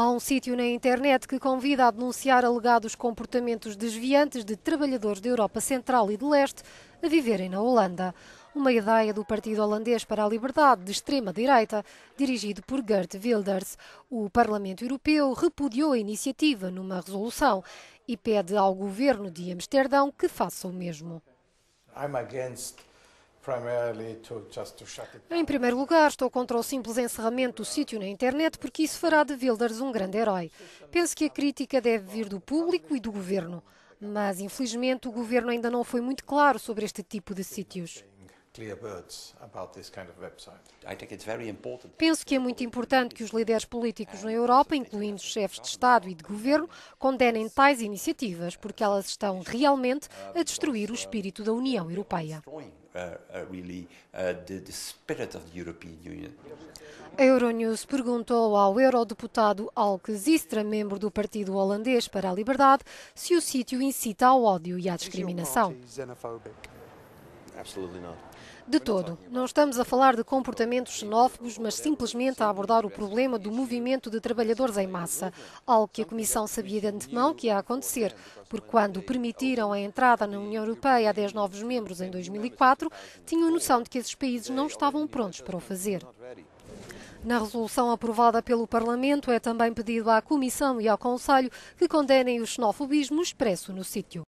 Há um sítio na internet que convida a denunciar alegados comportamentos desviantes de trabalhadores da Europa Central e do Leste a viverem na Holanda. Uma ideia do Partido Holandês para a Liberdade de extrema-direita, dirigido por Gert Wilders. O Parlamento Europeu repudiou a iniciativa numa resolução e pede ao governo de Amsterdão que faça o mesmo. I'm against em primeiro lugar, estou contra o simples encerramento do sítio na internet, porque isso fará de Wilders um grande herói. Penso que a crítica deve vir do público e do governo. Mas, infelizmente, o governo ainda não foi muito claro sobre este tipo de sítios. Penso que é muito importante que os líderes políticos na Europa, incluindo os chefes de Estado e de governo, condenem tais iniciativas, porque elas estão realmente a destruir o espírito da União Europeia. Uh, uh, really uh, the, the spirit of the European Union. A Euronews perguntou ao eurodeputado Alke Zistra, membro do Partido Holandês para a Liberdade, se o sítio incita ao ódio e à discriminação. De todo, não estamos a falar de comportamentos xenófobos, mas simplesmente a abordar o problema do movimento de trabalhadores em massa, algo que a Comissão sabia de antemão que ia acontecer, porque quando permitiram a entrada na União Europeia a 10 novos membros em 2004, tinham noção de que esses países não estavam prontos para o fazer. Na resolução aprovada pelo Parlamento é também pedido à Comissão e ao Conselho que condenem o xenofobismo expresso no sítio.